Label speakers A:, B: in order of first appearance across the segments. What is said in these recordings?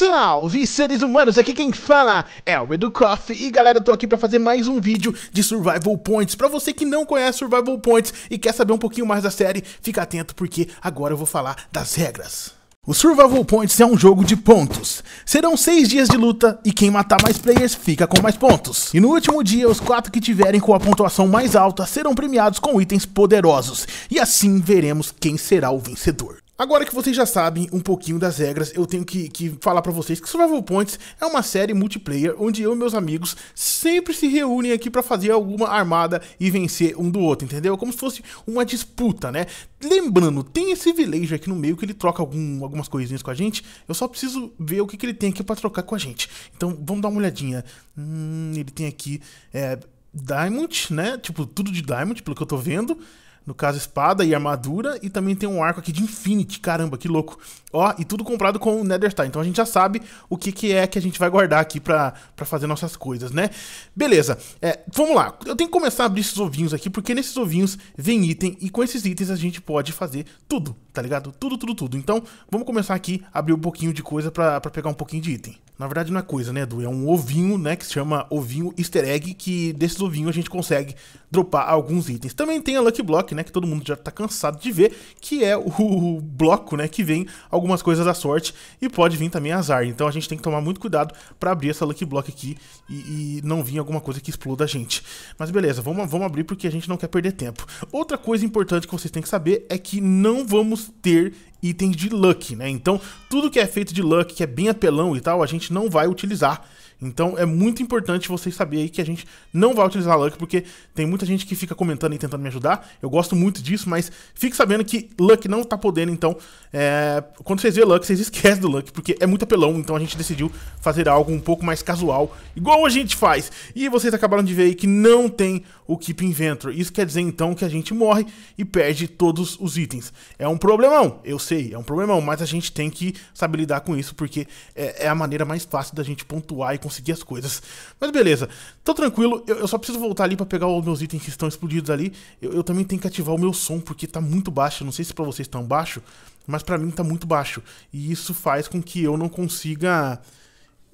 A: Salve seres humanos, aqui quem fala é o Edu Coffee e galera, eu tô aqui para fazer mais um vídeo de Survival Points. Para você que não conhece Survival Points e quer saber um pouquinho mais da série, fica atento porque agora eu vou falar das regras. O Survival Points é um jogo de pontos. Serão seis dias de luta e quem matar mais players fica com mais pontos. E no último dia, os quatro que tiverem com a pontuação mais alta serão premiados com itens poderosos. E assim veremos quem será o vencedor. Agora que vocês já sabem um pouquinho das regras, eu tenho que, que falar para vocês que Survival Points é uma série multiplayer onde eu e meus amigos sempre se reúnem aqui para fazer alguma armada e vencer um do outro, entendeu? Como se fosse uma disputa, né? Lembrando, tem esse villager aqui no meio que ele troca algum, algumas coisinhas com a gente. Eu só preciso ver o que, que ele tem aqui para trocar com a gente. Então, vamos dar uma olhadinha. Hum, ele tem aqui é, Diamond, né? Tipo, tudo de Diamond, pelo que eu tô vendo. No caso, espada e armadura. E também tem um arco aqui de Infinity. Caramba, que louco. Ó, e tudo comprado com o Netherstyle. Então a gente já sabe o que, que é que a gente vai guardar aqui pra, pra fazer nossas coisas, né? Beleza. É, vamos lá. Eu tenho que começar a abrir esses ovinhos aqui, porque nesses ovinhos vem item. E com esses itens a gente pode fazer tudo, tá ligado? Tudo, tudo, tudo. Então, vamos começar aqui a abrir um pouquinho de coisa pra, pra pegar um pouquinho de item. Na verdade não é coisa, né, Edu? É um ovinho, né, que se chama ovinho easter egg, que desses ovinhos a gente consegue dropar alguns itens. Também tem a Lucky Block, né? né, que todo mundo já tá cansado de ver, que é o bloco, né, que vem algumas coisas da sorte e pode vir também azar. Então a gente tem que tomar muito cuidado para abrir essa Lucky Block aqui e, e, não vir alguma coisa que exploda a gente. Mas beleza, vamos, vamos abrir porque a gente não quer perder tempo. Outra coisa importante que vocês têm que saber é que não vamos ter itens de Luck, né? Então tudo que é feito de Luck, que é bem apelão e tal, a gente não vai utilizar. Então é muito importante vocês saberem que a gente não vai utilizar Luck, porque tem muita gente que fica comentando e tentando me ajudar. Eu gosto muito disso, mas fique sabendo que Luck não tá podendo, então é... quando vocês vê Luck, vocês esquecem do Luck, porque é muito apelão, então a gente decidiu fazer algo um pouco mais casual, igual a gente faz. E vocês acabaram de ver aí que não tem o Keep Inventor. Isso quer dizer então que a gente morre e perde todos os itens. É um problemão, eu sei, é um problemão, mas a gente tem que saber lidar com isso, porque é, é a maneira mais fácil da gente pontuar e conseguir conseguir as coisas. Mas beleza, tô tranquilo. Eu, eu só preciso voltar ali para pegar os meus itens que estão explodidos ali. Eu, eu, também tenho que ativar o meu som, porque tá muito baixo. não sei se para vocês tão tá baixo, mas para mim tá muito baixo. E isso faz com que eu não consiga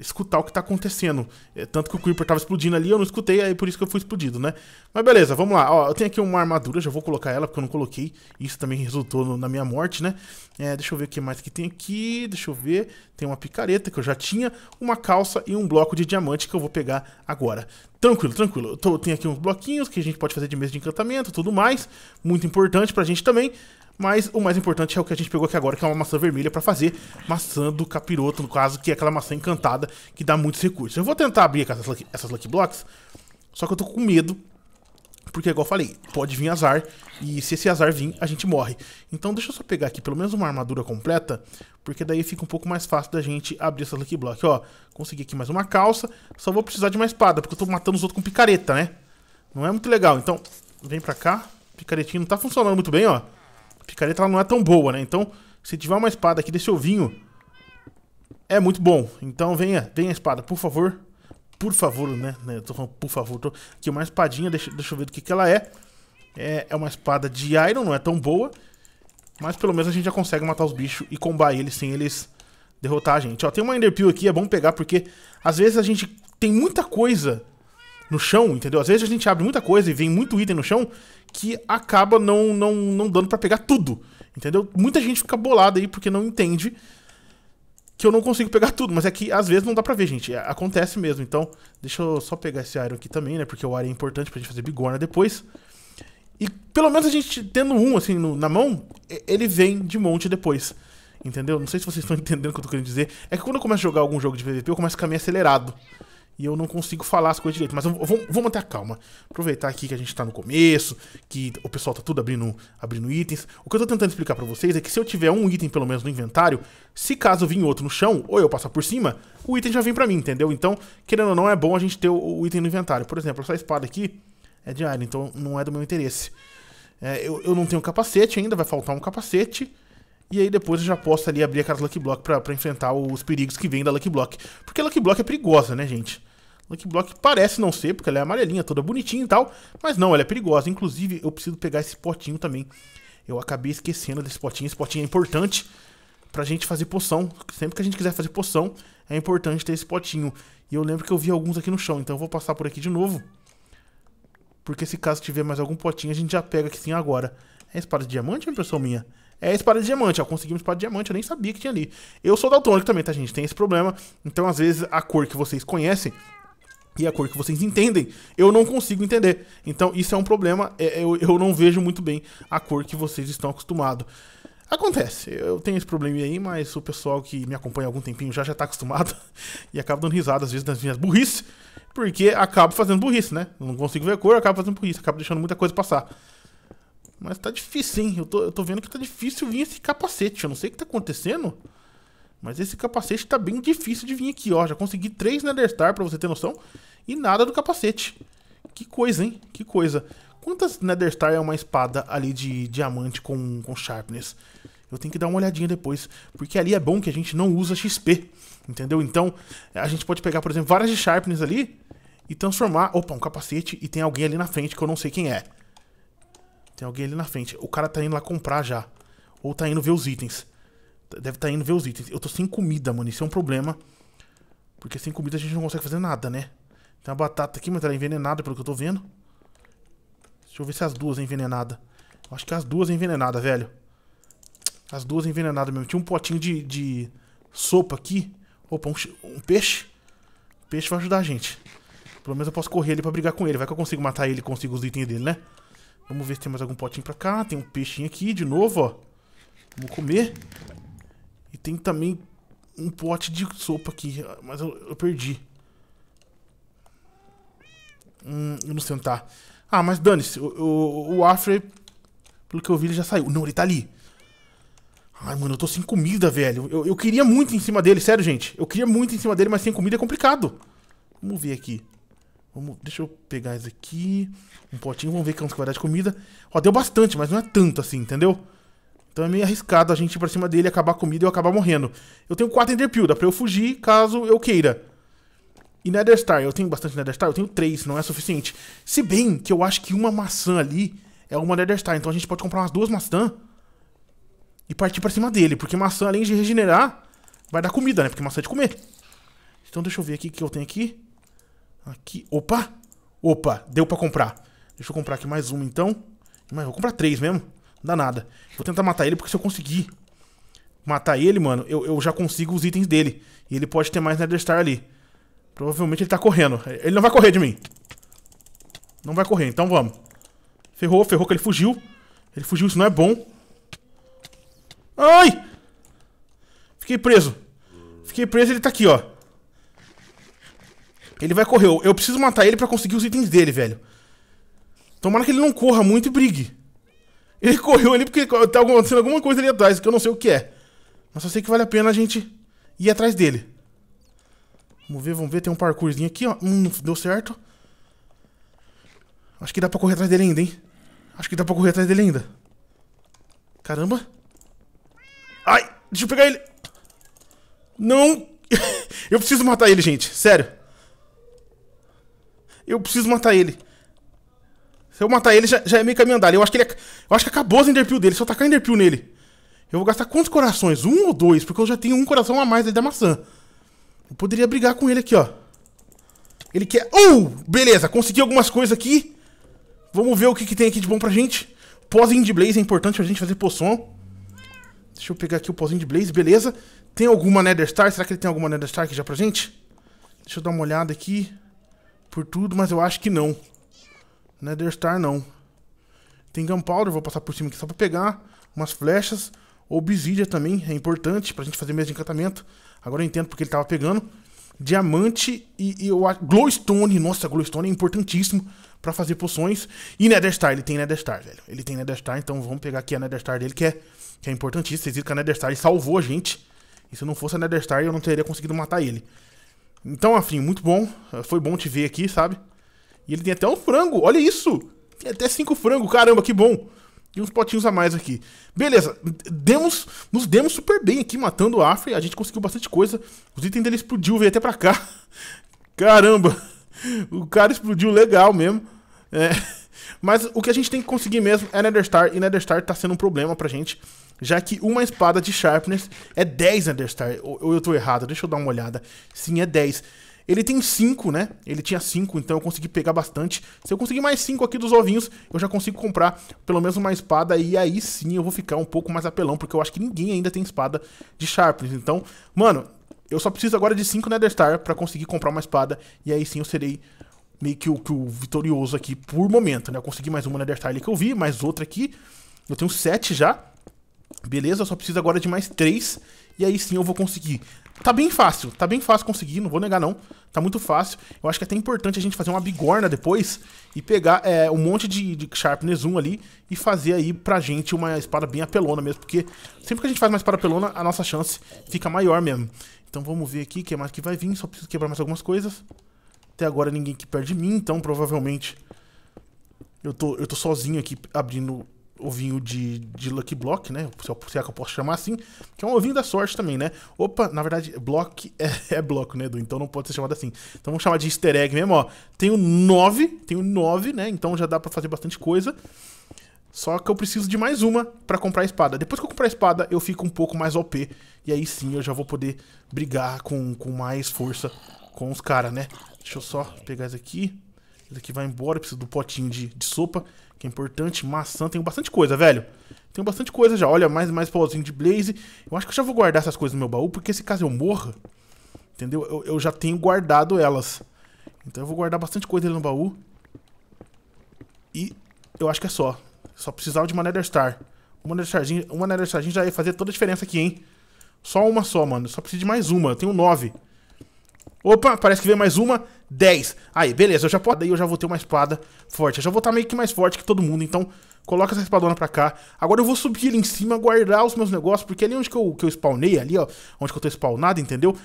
A: escutar o que tá acontecendo. É, tanto que o Creeper tava explodindo ali, eu não escutei, aí por isso que eu fui explodido, né? Mas beleza, vamos lá. Ó, eu tenho aqui uma armadura, já vou colocar ela, porque eu não coloquei. Isso também resultou no, na minha morte, né? É, deixa eu ver o que mais que tem aqui. Deixa eu ver. Tem uma picareta que eu já tinha, uma calça e um bloco de diamante que eu vou pegar agora. Tranquilo, tranquilo. Eu tô, tenho aqui uns bloquinhos que a gente pode fazer de mesa de encantamento tudo mais. Muito importante pra gente também. Mas o mais importante é o que a gente pegou aqui agora, que é uma maçã vermelha para fazer maçã do capiroto, no caso, que é aquela maçã encantada que dá muitos recursos. Eu vou tentar abrir essas lucky, essas lucky Blocks, só que eu tô com medo, porque igual eu falei, pode vir azar, e se esse azar vir, a gente morre. Então deixa eu só pegar aqui pelo menos uma armadura completa, porque daí fica um pouco mais fácil da gente abrir essas Lucky Blocks Ó, consegui aqui mais uma calça, só vou precisar de uma espada, porque eu tô matando os outros com picareta, né? Não é muito legal, então vem pra cá, picaretinho não tá funcionando muito bem, ó picareta ela não é tão boa, né? Então, se tiver uma espada aqui desse ovinho, é muito bom. Então venha, venha a espada, por favor. Por favor, né? né? Eu tô falando, por favor. Tô... Aqui uma espadinha, deixa, deixa eu ver do que, que ela é. é. É uma espada de iron, não é tão boa. Mas pelo menos a gente já consegue matar os bichos e combar eles sem eles derrotar a gente. Ó, tem uma Enderpeel aqui, é bom pegar porque às vezes a gente tem muita coisa no chão, entendeu? Às vezes a gente abre muita coisa e vem muito item no chão que acaba não, não, não dando para pegar tudo, entendeu? Muita gente fica bolada aí porque não entende que eu não consigo pegar tudo, mas é que às vezes não dá pra ver, gente. É, acontece mesmo, então deixa eu só pegar esse iron aqui também, né? Porque o iron é importante pra gente fazer bigorna depois. E pelo menos a gente tendo um, assim, no, na mão, ele vem de monte depois. Entendeu? Não sei se vocês estão entendendo o que eu tô querendo dizer. É que quando eu começo a jogar algum jogo de PvP, eu começo a caminhar acelerado e eu não consigo falar as coisas direito. Mas vamos manter a calma. Aproveitar aqui que a gente tá no começo, que o pessoal tá tudo abrindo, abrindo itens. O que eu tô tentando explicar pra vocês é que se eu tiver um item pelo menos no inventário, se caso vir outro no chão, ou eu passar por cima, o item já vem pra mim, entendeu? Então, querendo ou não, é bom a gente ter o, o item no inventário. Por exemplo, essa espada aqui é de então não é do meu interesse. É, eu, eu não tenho capacete ainda, vai faltar um capacete. E aí depois eu já posso ali abrir aquelas Lucky Block pra, pra enfrentar os perigos que vêm da Lucky Block. Porque a Lucky Block é perigosa, né, gente? Lucky Block parece não ser, porque ela é amarelinha, toda bonitinha e tal. Mas não, ela é perigosa. Inclusive, eu preciso pegar esse potinho também. Eu acabei esquecendo desse potinho. Esse potinho é importante pra gente fazer poção. Sempre que a gente quiser fazer poção, é importante ter esse potinho. E eu lembro que eu vi alguns aqui no chão, então eu vou passar por aqui de novo. Porque se caso tiver mais algum potinho, a gente já pega aqui sim agora. É espada de diamante ou impressão minha? É espada de diamante, ó. Conseguimos espada de diamante, eu nem sabia que tinha ali. Eu sou daltônico também, tá, gente? Tem esse problema. Então, às vezes, a cor que vocês conhecem e a cor que vocês entendem, eu não consigo entender. Então isso é um problema, é, é, eu, eu não vejo muito bem a cor que vocês estão acostumados. Acontece, eu tenho esse probleminha aí, mas o pessoal que me acompanha há algum tempinho já já tá acostumado e acaba dando risada às vezes das minhas burrice, porque acabo fazendo burrice, né? não consigo ver a cor, acabo fazendo burrice, acabo deixando muita coisa passar. Mas tá difícil, hein? Eu tô, eu tô vendo que tá difícil vir esse capacete, eu não sei o que tá acontecendo. Mas esse capacete tá bem difícil de vir aqui, ó. Já consegui três Netherstar, pra você ter noção. E nada do capacete. Que coisa, hein? Que coisa. Quantas Netherstar é uma espada ali de diamante com, com Sharpness? Eu tenho que dar uma olhadinha depois. Porque ali é bom que a gente não usa XP. Entendeu? Então, a gente pode pegar, por exemplo, várias de Sharpness ali. E transformar... Opa, um capacete. E tem alguém ali na frente que eu não sei quem é. Tem alguém ali na frente. O cara tá indo lá comprar já. Ou tá indo ver os itens. Deve estar tá indo ver os itens. Eu tô sem comida, mano. Isso é um problema. Porque sem comida a gente não consegue fazer nada, né? Tem uma batata aqui, mas ela é envenenada, pelo que eu tô vendo. Deixa eu ver se as duas é envenenada. Eu acho que as duas é envenenada, velho. As duas é envenenadas mesmo. Tinha um potinho de, de sopa aqui. Opa, um, um peixe. O peixe vai ajudar a gente. Pelo menos eu posso correr ali pra brigar com ele. Vai que eu consigo matar ele e consigo os itens dele, né? Vamos ver se tem mais algum potinho pra cá. Tem um peixinho aqui de novo, ó. Vamos comer. E tem também um pote de sopa aqui, mas eu, eu perdi. Hum, eu não sei tá. Ah, mas dane-se, o, o, o Afre, pelo que eu vi, ele já saiu. Não, ele tá ali. Ai, mano, eu tô sem comida, velho. Eu, eu queria muito em cima dele, sério, gente. Eu queria muito em cima dele, mas sem comida é complicado. Vamos ver aqui. Vamos, deixa eu pegar isso aqui. Um potinho, vamos ver quantos que vai dar de comida. Ó, deu bastante, mas não é tanto assim, entendeu? Então é meio arriscado a gente ir pra cima dele, acabar comida e eu acabar morrendo. Eu tenho 4 Enderpeel, dá pra eu fugir caso eu queira. E Netherstar, eu tenho bastante Netherstar, eu tenho 3, não é suficiente. Se bem que eu acho que uma maçã ali é uma Netherstar, então a gente pode comprar umas duas maçãs e partir pra cima dele, porque maçã, além de regenerar, vai dar comida, né? Porque maçã é de comer. Então deixa eu ver aqui o que eu tenho aqui. Aqui, opa! Opa, deu pra comprar. Deixa eu comprar aqui mais uma então. Mas vou comprar três mesmo dá nada. Vou tentar matar ele, porque se eu conseguir matar ele, mano, eu, eu já consigo os itens dele. E ele pode ter mais Netherstar ali. Provavelmente ele tá correndo. Ele não vai correr de mim. Não vai correr, então vamos. Ferrou, ferrou que ele fugiu. Ele fugiu, isso não é bom. Ai! Fiquei preso. Fiquei preso, ele tá aqui, ó. Ele vai correr. Eu preciso matar ele pra conseguir os itens dele, velho. Tomara que ele não corra muito e brigue. Ele correu ali porque tá acontecendo alguma coisa ali atrás, que eu não sei o que é. Mas só sei que vale a pena a gente ir atrás dele. Vamos ver, vamos ver. Tem um parkourzinho aqui, ó. Hum, deu certo. Acho que dá pra correr atrás dele ainda, hein? Acho que dá pra correr atrás dele ainda. Caramba. Ai, deixa eu pegar ele. Não. eu preciso matar ele, gente. Sério. Eu preciso matar ele. Se eu matar ele, já, já é meio caminho andado. Eu acho que ele. Eu acho que acabou as Enderpeel dele. Se eu tacar Enderpeel nele, eu vou gastar quantos corações? Um ou dois? Porque eu já tenho um coração a mais ali da maçã. Eu poderia brigar com ele aqui, ó. Ele quer... Uh! Beleza, consegui algumas coisas aqui. Vamos ver o que, que tem aqui de bom pra gente. Pozinho de Blaze é importante pra gente fazer poção. Deixa eu pegar aqui o pozinho de Blaze, beleza. Tem alguma Nether Star? Será que ele tem alguma Nether Star aqui já pra gente? Deixa eu dar uma olhada aqui por tudo, mas eu acho que não. É Star não. Tem Gunpowder, vou passar por cima aqui só pra pegar. Umas flechas. Obsidia também, é importante pra gente fazer mesmo de encantamento. Agora eu entendo porque ele tava pegando. Diamante e, e eu, Glowstone. Nossa, Glowstone é importantíssimo pra fazer poções. E Star, ele tem Star, velho. Ele tem Star, então vamos pegar aqui a Star dele, que é, que é importantíssimo. Vocês viram que a Star salvou a gente. E se não fosse a Star, eu não teria conseguido matar ele. Então, afim, muito bom. Foi bom te ver aqui, sabe? E ele tem até um frango, olha isso! Tem até cinco frangos, caramba, que bom! E uns potinhos a mais aqui. Beleza, demos, nos demos super bem aqui matando o Afri. A gente conseguiu bastante coisa. Os itens dele explodiu, veio até pra cá. Caramba, o cara explodiu legal mesmo. É. Mas o que a gente tem que conseguir mesmo é Netherstar. E Netherstar tá sendo um problema pra gente. Já que uma espada de Sharpness é 10 Netherstar. Ou eu, eu tô errado, deixa eu dar uma olhada. Sim, é 10. Ele tem cinco, né? Ele tinha cinco, então eu consegui pegar bastante. Se eu conseguir mais cinco aqui dos ovinhos, eu já consigo comprar pelo menos uma espada. E aí sim eu vou ficar um pouco mais apelão, porque eu acho que ninguém ainda tem espada de Sharpness. Então, mano, eu só preciso agora de cinco Netherstar para conseguir comprar uma espada. E aí sim eu serei meio que o, que o vitorioso aqui por momento, né? Eu consegui mais uma Netherstar ali que eu vi, mais outra aqui. Eu tenho sete já. Beleza, eu só preciso agora de mais três. E aí sim eu vou conseguir Tá bem fácil, tá bem fácil conseguir, não vou negar não. Tá muito fácil. Eu acho que é até importante a gente fazer uma bigorna depois e pegar é, um monte de, de Sharpness 1 ali e fazer aí pra gente uma espada bem apelona mesmo, porque sempre que a gente faz uma espada apelona, a nossa chance fica maior mesmo. Então vamos ver aqui o que mais que vai vir, só preciso quebrar mais algumas coisas. Até agora ninguém aqui perto de mim, então provavelmente eu tô, eu tô sozinho aqui abrindo ovinho de, de Lucky Block, né? Se é que eu posso chamar assim, que é um ovinho da sorte também, né? Opa, na verdade, block é, é bloco, né, Edu? Então não pode ser chamado assim. Então vamos chamar de easter egg mesmo, ó. Tenho nove, tenho nove, né? Então já dá pra fazer bastante coisa. Só que eu preciso de mais uma para comprar a espada. Depois que eu comprar a espada, eu fico um pouco mais OP. E aí sim eu já vou poder brigar com, com mais força com os caras, né? Deixa eu só pegar isso aqui. isso aqui vai embora, preciso do potinho de, de sopa que é importante, maçã, tenho bastante coisa, velho. Tenho bastante coisa já, olha, mais mais pauzinho de Blaze. Eu acho que eu já vou guardar essas coisas no meu baú, porque se caso eu morra, entendeu? Eu, eu já tenho guardado elas. Então eu vou guardar bastante coisa ali no baú. E eu acho que é só. Só precisava de uma Nether Star. Uma Nether uma já ia fazer toda a diferença aqui, hein? Só uma só, mano. Só preciso de mais uma. Eu tenho nove. Opa, parece que veio mais uma. 10. Aí, beleza, eu já posso. Daí eu já vou ter uma espada forte. Eu já vou estar tá meio que mais forte que todo mundo, então coloca essa espadona pra cá. Agora eu vou subir ali em cima, guardar os meus negócios, porque ali onde que eu, que eu spawnei, ali, ó, onde que eu tô spawnado, entendeu?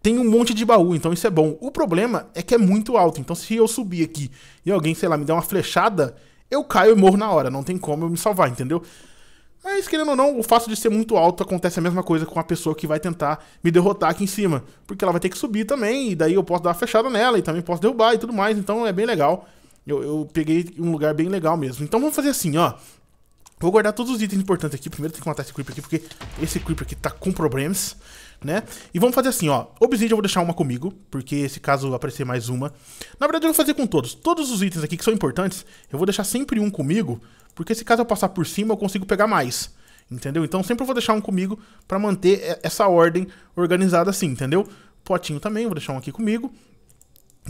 A: tem um monte de baú, então isso é bom. O problema é que é muito alto, então se eu subir aqui e alguém, sei lá, me der uma flechada, eu caio e morro na hora, não tem como eu me salvar, entendeu? Mas, querendo ou não, o fato de ser muito alto acontece a mesma coisa com a pessoa que vai tentar me derrotar aqui em cima. Porque ela vai ter que subir também, e daí eu posso dar uma fechada nela, e também posso derrubar e tudo mais. Então é bem legal. Eu, eu peguei um lugar bem legal mesmo. Então vamos fazer assim, ó. Vou guardar todos os itens importantes aqui. Primeiro tem que matar esse Creeper aqui, porque esse Creeper aqui tá com problemas, né? E vamos fazer assim, ó. Obsidian eu vou deixar uma comigo, porque se caso aparecer mais uma... Na verdade eu vou fazer com todos. Todos os itens aqui que são importantes, eu vou deixar sempre um comigo porque se caso eu passar por cima, eu consigo pegar mais. Entendeu? Então sempre vou deixar um comigo para manter essa ordem organizada assim, entendeu? Potinho também, vou deixar um aqui comigo.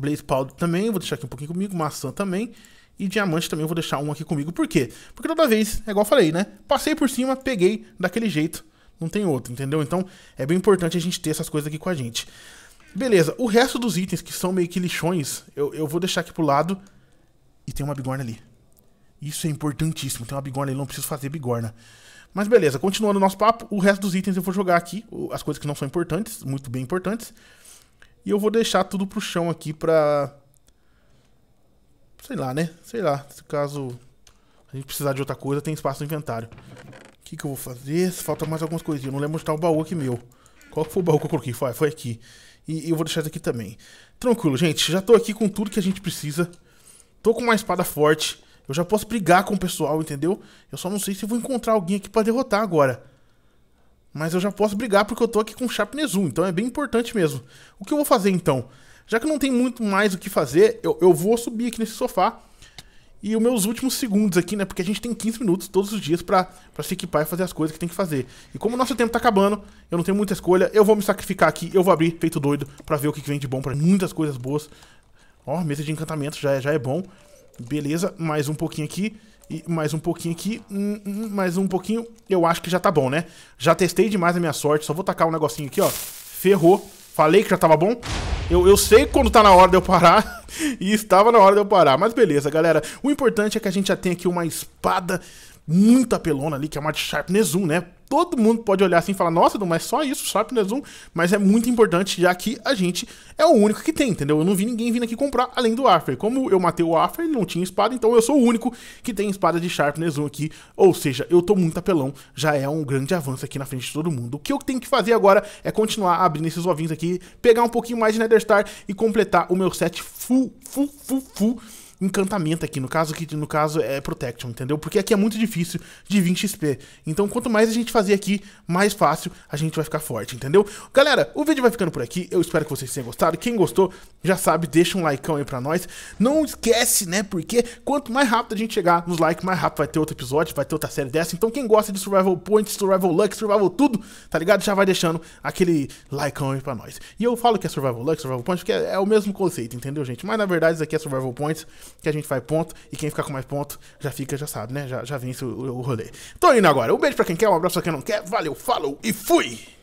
A: Blaze Powder também, vou deixar aqui um pouquinho comigo. Maçã também. E diamante também vou deixar um aqui comigo. Por quê? Porque toda vez, é igual eu falei, né? Passei por cima, peguei daquele jeito. Não tem outro, entendeu? Então é bem importante a gente ter essas coisas aqui com a gente. Beleza, o resto dos itens que são meio que lixões, eu, eu vou deixar aqui pro lado. E tem uma bigorna ali. Isso é importantíssimo. Tem uma bigorna ali, não preciso fazer bigorna. Mas beleza, continuando o nosso papo, o resto dos itens eu vou jogar aqui, as coisas que não são importantes, muito bem importantes. E eu vou deixar tudo pro chão aqui pra... Sei lá, né? Sei lá, se caso a gente precisar de outra coisa, tem espaço no inventário. O que, que eu vou fazer? Falta mais algumas coisinhas, eu não lembro onde tá o baú aqui meu. Qual foi o baú que eu coloquei? Foi, foi aqui. E eu vou deixar isso aqui também. Tranquilo, gente, já tô aqui com tudo que a gente precisa. Tô com uma espada forte eu já posso brigar com o pessoal, entendeu? Eu só não sei se vou encontrar alguém aqui para derrotar agora. Mas eu já posso brigar porque eu tô aqui com o Chapnezu, então é bem importante mesmo. O que eu vou fazer então? Já que não tem muito mais o que fazer, eu, eu vou subir aqui nesse sofá. E os meus últimos segundos aqui, né? Porque a gente tem 15 minutos todos os dias pra, pra se equipar e fazer as coisas que tem que fazer. E como o nosso tempo tá acabando, eu não tenho muita escolha, eu vou me sacrificar aqui, eu vou abrir feito doido pra ver o que vem de bom, pra muitas coisas boas. Ó, mesa de encantamento já é, já é bom. Beleza, mais um pouquinho aqui. E mais um pouquinho aqui. Hum, hum, mais um pouquinho. Eu acho que já tá bom, né? Já testei demais a minha sorte. Só vou tacar um negocinho aqui, ó. Ferrou. Falei que já tava bom. Eu, eu sei quando tá na hora de eu parar. e estava na hora de eu parar. Mas beleza, galera. O importante é que a gente já tem aqui uma espada muito apelona ali, que é uma de Sharpness 1, né? Todo mundo pode olhar assim e falar, nossa, mas só isso, Sharpness 1, mas é muito importante, já que a gente é o único que tem, entendeu? Eu não vi ninguém vindo aqui comprar além do Arthur. Como eu matei o Arthur, ele não tinha espada, então eu sou o único que tem espada de Sharpness 1 aqui, ou seja, eu tô muito apelão, já é um grande avanço aqui na frente de todo mundo. O que eu tenho que fazer agora é continuar abrindo esses ovinhos aqui, pegar um pouquinho mais de Netherstar e completar o meu set full, full, full, full, encantamento aqui, no caso que no caso é protection, entendeu? Porque aqui é muito difícil de 20 XP. Então, quanto mais a gente fazer aqui, mais fácil a gente vai ficar forte, entendeu? Galera, o vídeo vai ficando por aqui. Eu espero que vocês tenham gostado. Quem gostou, já sabe, deixa um like aí para nós. Não esquece, né? Porque quanto mais rápido a gente chegar nos likes, mais rápido vai ter outro episódio, vai ter outra série dessa. Então, quem gosta de Survival points Survival Luck, Survival tudo, tá ligado? Já vai deixando aquele like aí para nós. E eu falo que é Survival Luck, Survival points porque é, é o mesmo conceito, entendeu, gente? Mas na verdade isso aqui é Survival Points que a gente vai ponto, e quem ficar com mais ponto já fica, já sabe, né? Já, já vence o, o rolê. Tô indo agora. Um beijo pra quem quer, um abraço pra quem não quer. Valeu, falou e fui!